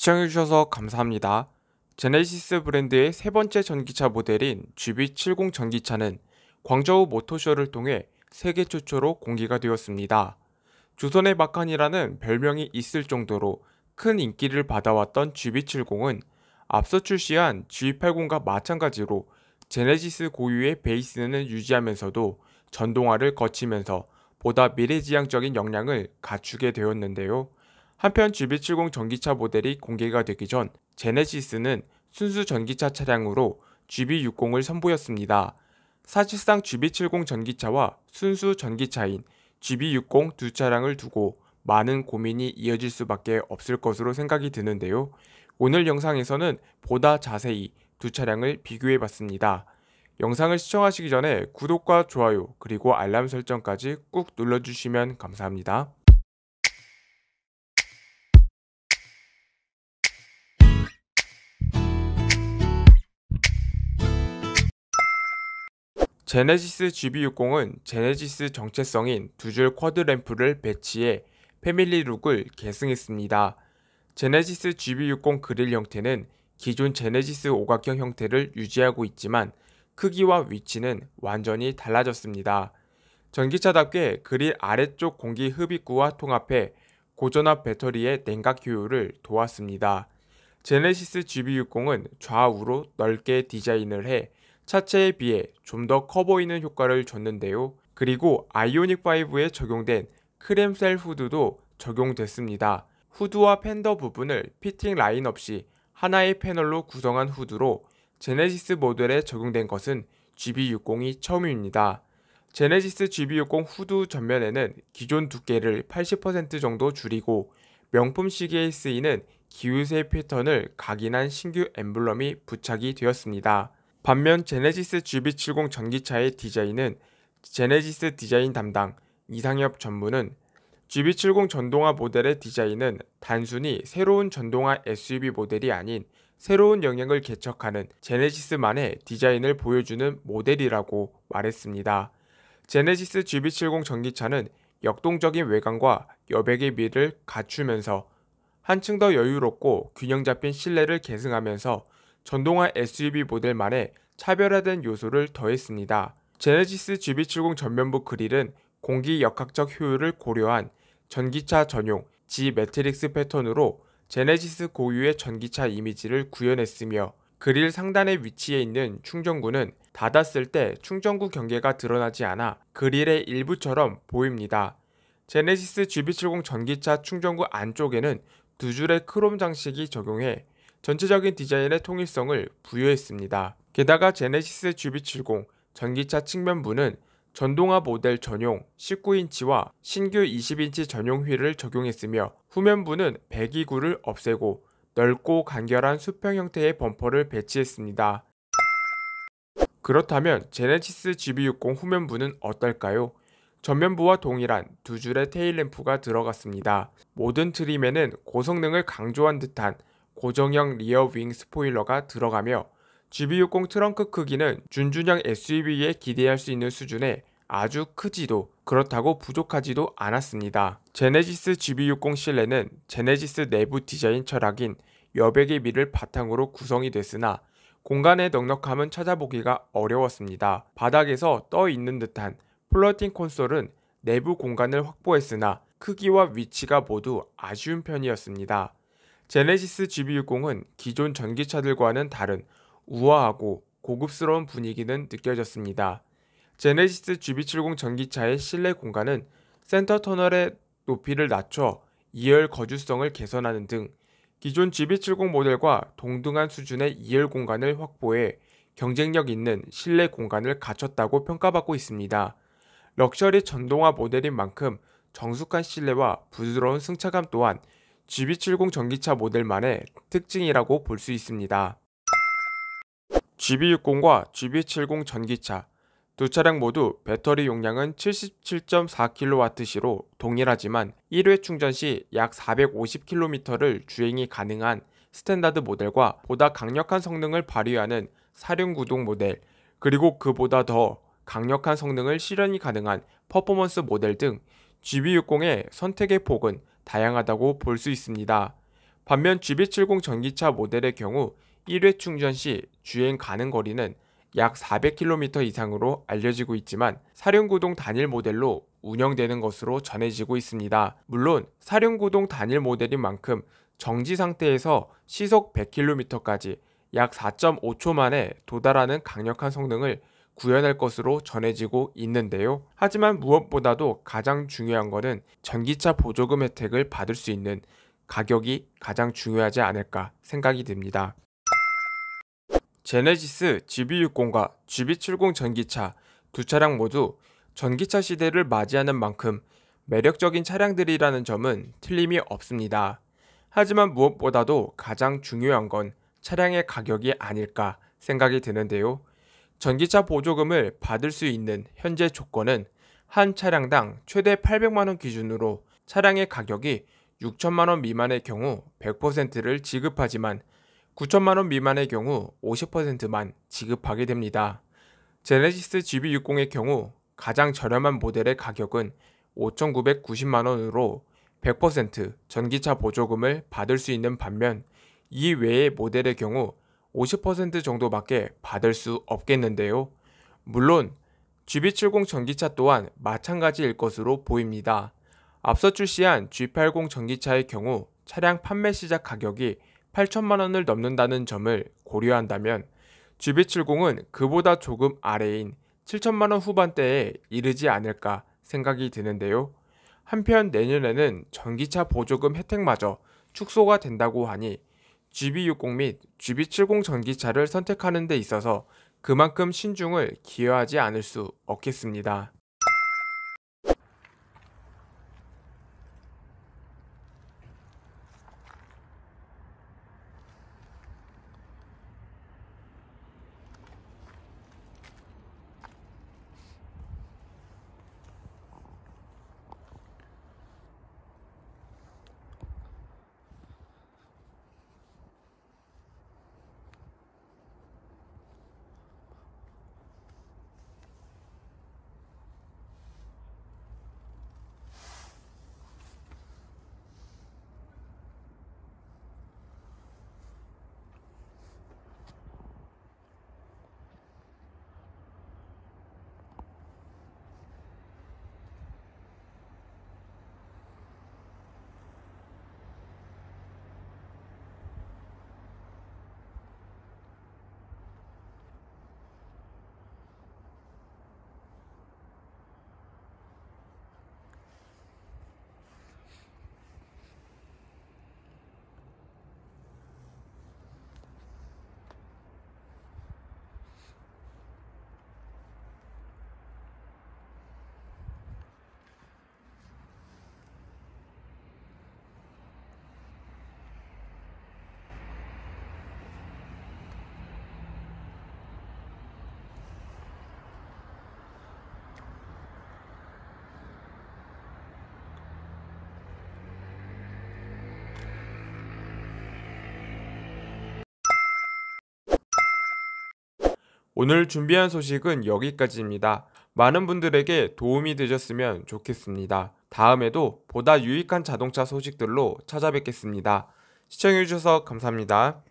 시청해주셔서 감사합니다. 제네시스 브랜드의 세 번째 전기차 모델인 GB70 전기차는 광저우 모터쇼를 통해 세계 최초로 공개가 되었습니다. 조선의 막한이라는 별명이 있을 정도로 큰 인기를 받아왔던 GB70은 앞서 출시한 G80과 마찬가지로 제네시스 고유의 베이스는 유지하면서도 전동화를 거치면서 보다 미래지향적인 역량을 갖추게 되었는데요. 한편 GB70 전기차 모델이 공개가 되기 전 제네시스는 순수 전기차 차량으로 GB60을 선보였습니다. 사실상 GB70 전기차와 순수 전기차인 GB60 두 차량을 두고 많은 고민이 이어질 수밖에 없을 것으로 생각이 드는데요. 오늘 영상에서는 보다 자세히 두 차량을 비교해 봤습니다. 영상을 시청하시기 전에 구독과 좋아요 그리고 알람 설정까지 꾹 눌러주시면 감사합니다. 제네시스 GB60은 제네시스 정체성인 두 줄 쿼드램프를 배치해 패밀리 룩을 계승했습니다. 제네시스 GB60 그릴 형태는 기존 제네시스 오각형 형태를 유지하고 있지만 크기와 위치는 완전히 달라졌습니다. 전기차답게 그릴 아래쪽 공기 흡입구와 통합해 고전압 배터리의 냉각 효율을 도왔습니다. 제네시스 GB60은 좌우로 넓게 디자인을 해 차체에 비해 좀 더 커 보이는 효과를 줬는데요. 그리고 아이오닉5에 적용된 크램셀 후드도 적용됐습니다. 후드와 팬더 부분을 피팅 라인 없이 하나의 패널로 구성한 후드로 제네시스 모델에 적용된 것은 GB60이 처음입니다. 제네시스 GB60 후드 전면에는 기존 두께를 80% 정도 줄이고 명품 시계에 쓰이는 기우세 패턴을 각인한 신규 엠블럼이 부착이 되었습니다. 반면 제네시스 GB70 전기차의 디자인은 제네시스 디자인 담당 이상엽 전무는 GB70 전동화 모델의 디자인은 단순히 새로운 전동화 SUV 모델이 아닌 새로운 영역을 개척하는 제네시스만의 디자인을 보여주는 모델이라고 말했습니다. 제네시스 GB70 전기차는 역동적인 외관과 여백의 미를 갖추면서 한층 더 여유롭고 균형 잡힌 실내를 계승하면서 전동화 SUV 모델만의 차별화된 요소를 더했습니다. 제네시스 GB70 전면부 그릴은 공기 역학적 효율을 고려한 전기차 전용 G 매트릭스 패턴으로 제네시스 고유의 전기차 이미지를 구현했으며 그릴 상단에위치해 있는 충전구는 닫았을 때 충전구 경계가 드러나지 않아 그릴의 일부처럼 보입니다. 제네시스 GB70 전기차 충전구 안쪽에는 두 줄의 크롬 장식이 적용해 전체적인 디자인의 통일성을 부여했습니다. 게다가 제네시스 GB70 전기차 측면부는 전동화 모델 전용 19인치와 신규 20인치 전용 휠을 적용했으며 후면부는 배기구를 없애고 넓고 간결한 수평 형태의 범퍼를 배치했습니다. 그렇다면 제네시스 GB60 후면부는 어떨까요? 전면부와 동일한 두 줄의 테일램프가 들어갔습니다. 모든 트림에는 고성능을 강조한 듯한 고정형 리어 윙 스포일러가 들어가며 GB60 트렁크 크기는 준준형 SUV에 기대할 수 있는 수준의 아주 크지도 그렇다고 부족하지도 않았습니다. 제네시스 GB60 실내는 제네시스 내부 디자인 철학인 여백의 미를 바탕으로 구성이 됐으나 공간의 넉넉함은 찾아보기가 어려웠습니다. 바닥에서 떠 있는 듯한 플러팅 콘솔은 내부 공간을 확보했으나 크기와 위치가 모두 아쉬운 편이었습니다. 제네시스 g v 6 0은 기존 전기차들과는 다른 우아하고 고급스러운 분위기는 느껴졌습니다. 제네시스 g v 7 0 전기차의 실내 공간은 센터 터널의 높이를 낮춰 2열 거주성을 개선하는 등 기존 g v 7 0 모델과 동등한 수준의 2열 공간을 확보해 경쟁력 있는 실내 공간을 갖췄다고 평가받고 있습니다. 럭셔리 전동화 모델인 만큼 정숙한 실내와 부드러운 승차감 또한 GB70 전기차 모델만의 특징이라고 볼 수 있습니다. GB60과 GB70 전기차 두 차량 모두 배터리 용량은 77.4kWh로 동일하지만 1회 충전 시 약 450km를 주행이 가능한 스탠다드 모델과 보다 강력한 성능을 발휘하는 사륜 구동 모델, 그리고 그보다 더 강력한 성능을 실현이 가능한 퍼포먼스 모델 등 GB60의 선택의 폭은 다양하다고 볼 수 있습니다. 반면 G770 전기차 모델의 경우 1회 충전 시 주행 가능 거리는 약 400km 이상으로 알려지고 있지만 사륜구동 단일 모델로 운영되는 것으로 전해지고 있습니다. 물론 사륜구동 단일 모델인 만큼 정지 상태에서 시속 100km까지 약 4.5초 만에 도달하는 강력한 성능을 구현할 것으로 전해지고 있는데요. 하지만 무엇보다도 가장 중요한 것은 전기차 보조금 혜택을 받을 수 있는 가격이 가장 중요하지 않을까 생각이 듭니다. 제네시스 GB60과 GB70 전기차 두 차량 모두 전기차 시대를 맞이하는 만큼 매력적인 차량들이라는 점은 틀림이 없습니다. 하지만 무엇보다도 가장 중요한 건 차량의 가격이 아닐까 생각이 드는데요. 전기차 보조금을 받을 수 있는 현재 조건은 한 차량당 최대 800만원 기준으로 차량의 가격이 6천만원 미만의 경우 100%를 지급하지만 9천만원 미만의 경우 50%만 지급하게 됩니다. 제네시스 g v 6 0의 경우 가장 저렴한 모델의 가격은 5,990만원으로 100% 전기차 보조금을 받을 수 있는 반면 이 외의 모델의 경우 50% 정도밖에 받을 수 없겠는데요. 물론 GB70 전기차 또한 마찬가지일 것으로 보입니다. 앞서 출시한 G80 전기차의 경우 차량 판매 시작 가격이 8천만 원을 넘는다는 점을 고려한다면 GB70은 그보다 조금 아래인 7천만 원 후반대에 이르지 않을까 생각이 드는데요. 한편 내년에는 전기차 보조금 혜택마저 축소가 된다고 하니 GB60 및 GB70 전기차를 선택하는 데 있어서 그만큼 신중을 기여하지 않을 수 없겠습니다. 오늘 준비한 소식은 여기까지입니다. 많은 분들에게 도움이 되셨으면 좋겠습니다. 다음에도 보다 유익한 자동차 소식들로 찾아뵙겠습니다. 시청해주셔서 감사합니다.